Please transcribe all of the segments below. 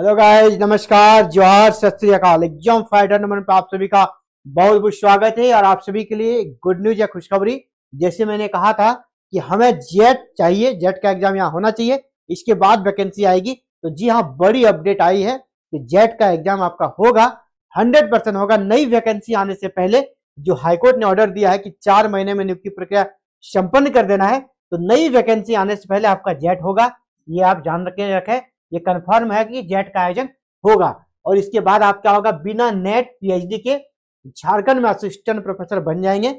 Hello guys नमस्कार जोहर सत exam fighter number पर आप सभी का बहुत बहुत स्वागत है और आप सभी के लिए गुड न्यूज या खुशखबरी जैसे मैंने कहा था कि हमें जेट चाहिए जेट का एग्जाम यहाँ होना चाहिए इसके बाद वैकेंसी आएगी तो जी हाँ बड़ी अपडेट आई है कि जेट का एग्जाम आपका होगा हंड्रेड परसेंट होगा नई वैकेंसी आने से पहले जो हाईकोर्ट ने ऑर्डर दिया है कि चार महीने में नियुक्ति प्रक्रिया संपन्न कर देना है तो नई वैकेंसी आने से पहले आपका जेट होगा ये आप जान रखें रखें ये कंफर्म है कि जेट का आयोजन होगा और इसके बाद आप क्या होगा बिना नेट पीएचडी के झारखंड में असिस्टेंट प्रोफेसर बन जाएंगे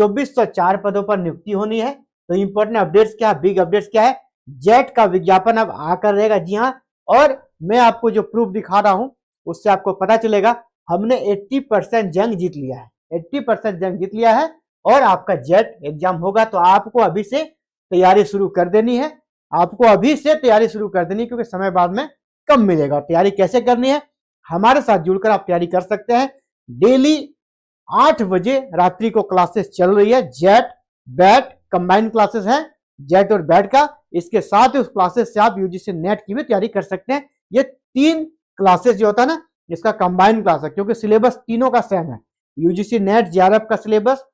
2404 पदों पर नियुक्ति होनी है तो इम्पोर्टेंट अपडेट्स क्या है बिग अपडेट्स क्या है जेट का विज्ञापन अब आकर रहेगा जी हाँ और मैं आपको जो प्रूफ दिखा रहा हूँ उससे आपको पता चलेगा हमने एट्टी परसेंट जंग जीत लिया है एट्टी परसेंट जंग जीत लिया है और आपका जेट एग्जाम होगा तो आपको अभी से तैयारी शुरू कर देनी है आपको अभी से तैयारी शुरू कर देनी क्योंकि समय बाद में कम मिलेगा तैयारी कैसे करनी है हमारे साथ जुड़कर आप तैयारी कर सकते हैं डेली आठ बजे रात्रि को क्लासेस चल रही है जेट बैट कंबाइंड क्लासेस है जेट और बैट का इसके साथ ही उस क्लासेस से आप यूजीसी नेट की भी तैयारी कर सकते हैं ये तीन क्लासेस जो होता है ना इसका कंबाइंड क्लास है क्योंकि सिलेबस तीनों का सेम है यूजीसी नेट जे का syllabus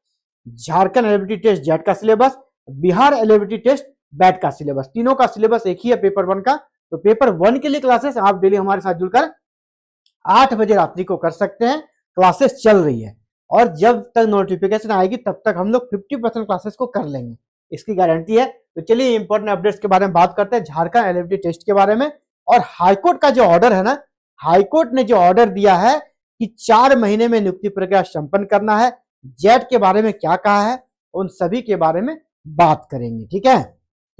Jharkhand eligibility test JET का syllabus Bihar eligibility test BET का सिलेबस तीनों का सिलेबस एक ही है पेपर वन का तो पेपर वन के लिए क्लासेस आप डेली हमारे साथ जुड़कर आठ बजे रात्रि को कर सकते हैं क्लासेस चल रही है और जब तक नोटिफिकेशन आएगी तब तक हम लोग फिफ्टी परसेंट क्लासेस को कर लेंगे इसकी गारंटी है तो चलिए इंपॉर्टेंट अपडेट्स के बारे में बात करते हैं झारखंड एल टेस्ट के बारे में और हाईकोर्ट का जो ऑर्डर है ना हाईकोर्ट ने जो ऑर्डर दिया है कि चार महीने में नियुक्ति प्रक्रिया संपन्न करना है जेट के बारे में क्या कहा है उन सभी के बारे में बात करेंगे ठीक है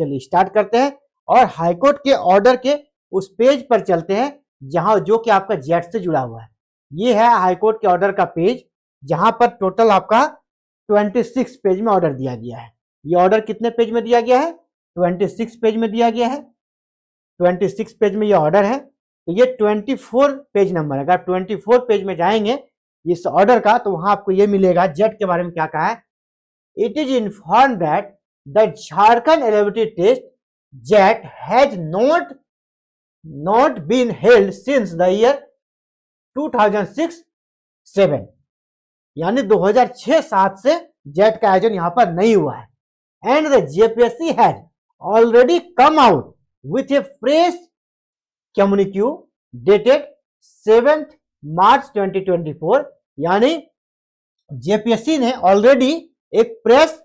चलिए स्टार्ट करते हैं और हाईकोर्ट के ऑर्डर के उस पेज पर चलते हैं जहां जो कि आपका जेट से जुड़ा हुआ है ये है हाईकोर्ट के ऑर्डर का पेज जहां पर टोटल आपका 26 पेज में ऑर्डर दिया गया है ये ऑर्डर कितने पेज में दिया गया है 26 पेज में दिया गया है 26 पेज में ये ऑर्डर है तो ये 24 पेज नंबर है अगर 24 पेज में जाएंगे इस ऑर्डर का तो वहां आपको ये मिलेगा जेट के बारे में क्या कहा है it is inform that the Jharkhand eligibility test JET has not not been held since the year 2006-7 यानी 2006-7 से जेट का आयोजन यहां पर नहीं हुआ है and the JPSC has already come out with a fresh communique dated seventh March 2024 यानी जेपीएससी ने ऑलरेडी एक प्रेस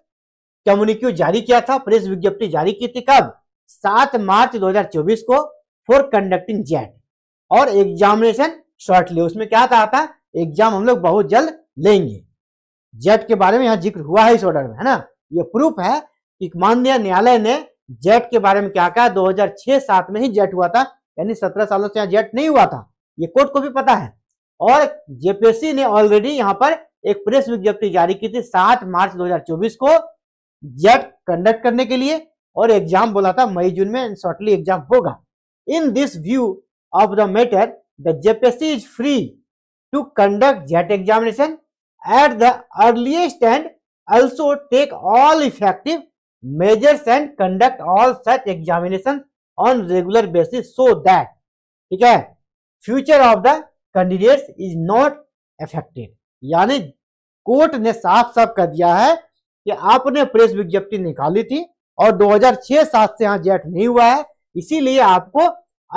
कम्युनिक्यू जारी किया था प्रेस विज्ञप्ति जारी की थी कब सात मार्च 2024 को फॉर कंडक्टिंग जेट और एग्जामिनेशन शॉर्टली उसमें क्या था, था एग्जाम हम लोग बहुत जल्द लेंगे जेट के बारे में यहाँ जिक्र हुआ है इस ऑर्डर में है ना ये प्रूफ है कि माननीय न्यायालय ने जेट के बारे में क्या कहा 2006 सात में ही जेट हुआ था यानी 17 सालों से यहाँ जेट नहीं हुआ था ये कोर्ट को भी पता है और जेपीएससी ने ऑलरेडी यहाँ पर एक प्रेस विज्ञप्ति जारी की थी सात मार्च दो को जेट कंडक्ट करने के लिए और एग्जाम बोला था मई जून में शॉर्टली एग्जाम होगा in this view of the matter the JPSC is free to conduct JET examination at the earliest and also take all effective measures and conduct all such examination on regular basis so that ठीक है future of the candidate is not affected यानी court ने साफ साफ कर दिया है कि आपने प्रेस विज्ञप्ति निकाली थी और 2006 सात से यहाँ जेट नहीं हुआ है इसीलिए आपको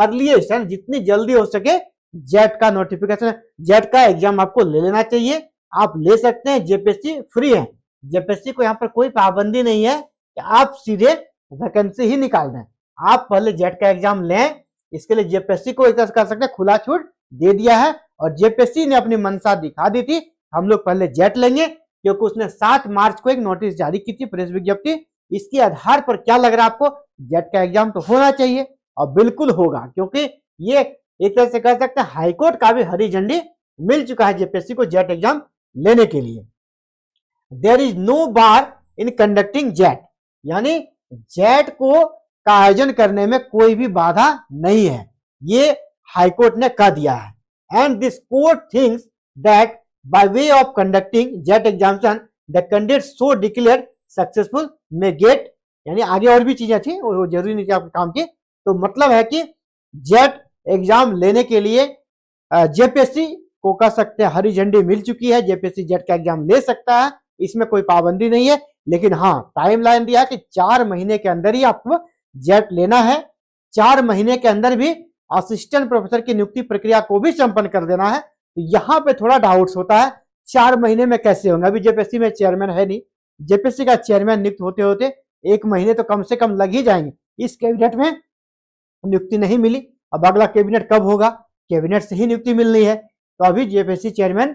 अर्लीस्ट जितनी जल्दी हो सके जेट का नोटिफिकेशन जेट का एग्जाम आपको ले लेना चाहिए आप ले सकते हैं जेपीएससी फ्री है जेपीएससी को यहाँ पर कोई पाबंदी नहीं है कि आप सीधे वैकेंसी ही निकाल दें आप पहले जेट का एग्जाम लें इसके लिए जेपीएससी को एक कर सकते हैं खुला छूट दे दिया है और जेपीएससी ने अपनी मनसा दिखा दी थी हम लोग पहले जेट लेंगे क्योंकि उसने सात मार्च को एक नोटिस जारी की थी प्रेस विज्ञप्ति इसके आधार पर क्या लग रहा है आपको जेट का एग्जाम तो होना चाहिए और बिल्कुल होगा क्योंकि ये एक तरह से कह सकते हैं हाईकोर्ट का भी हरी झंडी मिल चुका है जेपीएससी को जेट एग्जाम लेने के लिए there is no bar in conducting JET यानी जेट को का आयोजन करने में कोई भी बाधा नहीं है ये हाईकोर्ट ने कह दिया है and this court thinks that By way of conducting JET examination, the candidate so declared successful may get यानी आगे और भी चीजें थी वो जरूरी नहीं थी आपके काम की तो मतलब है कि जेट एग्जाम लेने के लिए जेपीएससी को कह सकते हैं हरी झंडी मिल चुकी है जेपीएससी जेट का एग्जाम ले सकता है इसमें कोई पाबंदी नहीं है लेकिन हाँ टाइम लाइन दिया कि चार महीने के अंदर ही आपको जेट लेना है चार महीने के अंदर भी असिस्टेंट प्रोफेसर की नियुक्ति प्रक्रिया को भी संपन्न कर देना है तो यहाँ पे थोड़ा डाउट्स होता है चार महीने में कैसे होंगे अभी जेपीएससी में चेयरमैन है नहीं जेपीएससी का चेयरमैन नियुक्त होते होते एक महीने तो कम से कम लग ही जाएंगे इस कैबिनेट में नियुक्ति नहीं मिली अब अगला कैबिनेट कब होगा कैबिनेट से ही नियुक्ति मिलनी है तो अभी जेपीएससी चेयरमैन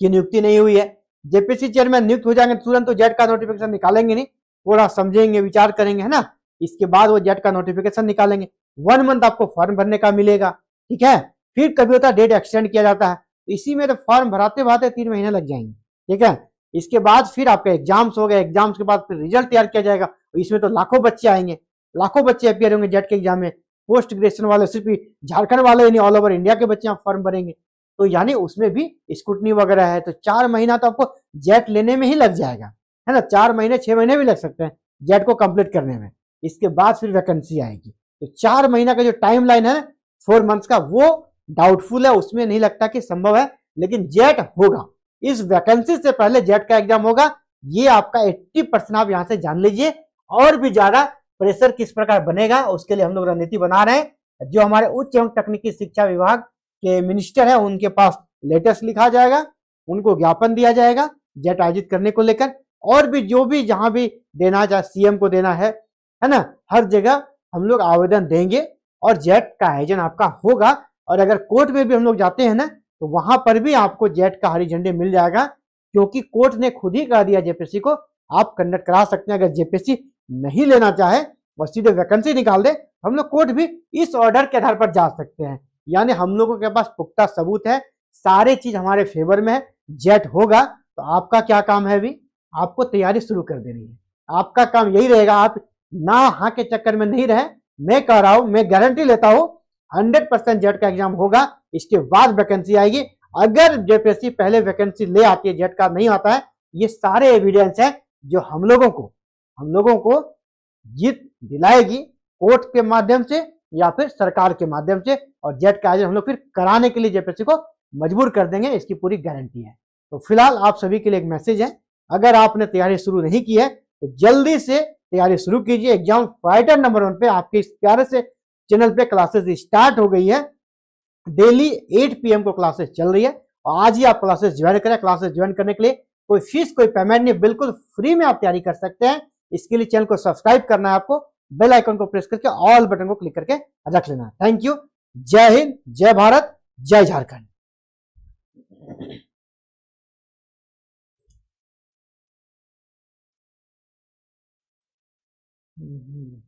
की नियुक्ति नहीं हुई है जेपीएससी चेयरमैन नियुक्त हो जाएंगे तो तुरंत तो जेट का नोटिफिकेशन निकालेंगे नहीं थोड़ा समझेंगे विचार करेंगे है ना इसके बाद वो जेट का नोटिफिकेशन निकालेंगे वन मंथ आपको फॉर्म भरने का मिलेगा ठीक है फिर कभी होता है डेट एक्सटेंड किया जाता है तो इसी में तो फॉर्म भराते भराते तीन महीने लग जाएंगे ठीक है इसके बाद फिर आपका एग्जाम्स हो गए एग्जाम्स के बाद फिर रिजल्ट तैयार किया जाएगा इसमें तो लाखों बच्चे आएंगे लाखों बच्चे अपियर होंगे जेट के एग्जाम में पोस्ट ग्रेजुएशन वाले सिर्फ झारखंड वाले यानी ऑल ओवर इंडिया के बच्चे यहाँ फॉर्म भरेंगे तो यानी उसमें भी स्कूटनी वगैरह है तो चार महीना तो आपको जेट लेने में ही लग जाएगा है ना चार महीने छह महीने भी लग सकते हैं जेट को कंप्लीट करने में इसके बाद फिर वैकेंसी आएगी तो चार महीना का जो टाइम लाइन है फोर मंथ्स का वो डाउटफुल है उसमें नहीं लगता कि संभव है लेकिन जेट होगा इस वैकेंसी से पहले जेट का एग्जाम होगा ये आपका 80 परसेंट आप यहां से जान लीजिए और भी ज्यादा प्रेशर किस प्रकार बनेगा उसके लिए हम लोग रणनीति बना रहे हैं जो हमारे उच्च एवं तकनीकी शिक्षा विभाग के मिनिस्टर है उनके पास लेटेस्ट लिखा जाएगा उनको ज्ञापन दिया जाएगा जेट आयोजित करने को लेकर और भी जो भी जहां भी देना चाहे सीएम को देना है है ना हर जगह हम लोग आवेदन देंगे और जेट का आयोजन आपका होगा और अगर कोर्ट में भी हम लोग जाते हैं ना तो वहां पर भी आपको जेट का हरी झंडे मिल जाएगा क्योंकि कोर्ट ने खुद ही कह दिया जेपीसी को आप कंडक्ट करा सकते हैं अगर जेपीसी नहीं लेना चाहे और सीधे वैकेंसी निकाल दे हम लोग कोर्ट भी इस ऑर्डर के आधार पर जा सकते हैं यानी हम लोगों के पास पुख्ता सबूत है सारे चीज हमारे फेवर में है जेट होगा तो आपका क्या काम है अभी आपको तैयारी शुरू कर देनी है आपका काम यही रहेगा आप ना हाँ के चक्कर में नहीं रहे मैं कह रहा हूं मैं गारंटी लेता हूं हंड्रेड परसेंट जेट का एग्जाम होगा इसके बाद वैकेंसी आएगी अगर जेपीएससी पहले वैकेंसी ले आती है जेट का नहीं आता है ये सारे एविडेंस है जो हम लोगों को हम लोगों को जीत दिलाएगी कोर्ट के माध्यम से या फिर सरकार के माध्यम से और जेट का आयोजन हम लोग फिर कराने के लिए जेपीएससी को मजबूर कर देंगे इसकी पूरी गारंटी है तो फिलहाल आप सभी के लिए एक मैसेज है अगर आपने तैयारी शुरू नहीं की है तो जल्दी से तैयारी शुरू कीजिए एग्जाम फाइटर नंबर वन पे आपके इस प्यारे से चैनल पे क्लासेस स्टार्ट हो गई है डेली 8 पीएम को क्लासेस चल रही है और आज ही आप क्लासेस ज्वाइन करें क्लासेस ज्वाइन करने के लिए कोई फीस कोई पेमेंट नहीं बिल्कुल फ्री में आप तैयारी कर सकते हैं इसके लिए चैनल को सब्सक्राइब करना है आपको बेल आइकन को प्रेस करके ऑल बटन को क्लिक करके रख लेना थैंक यू जय हिंद जय भारत जय झारखंड Mm-hmm.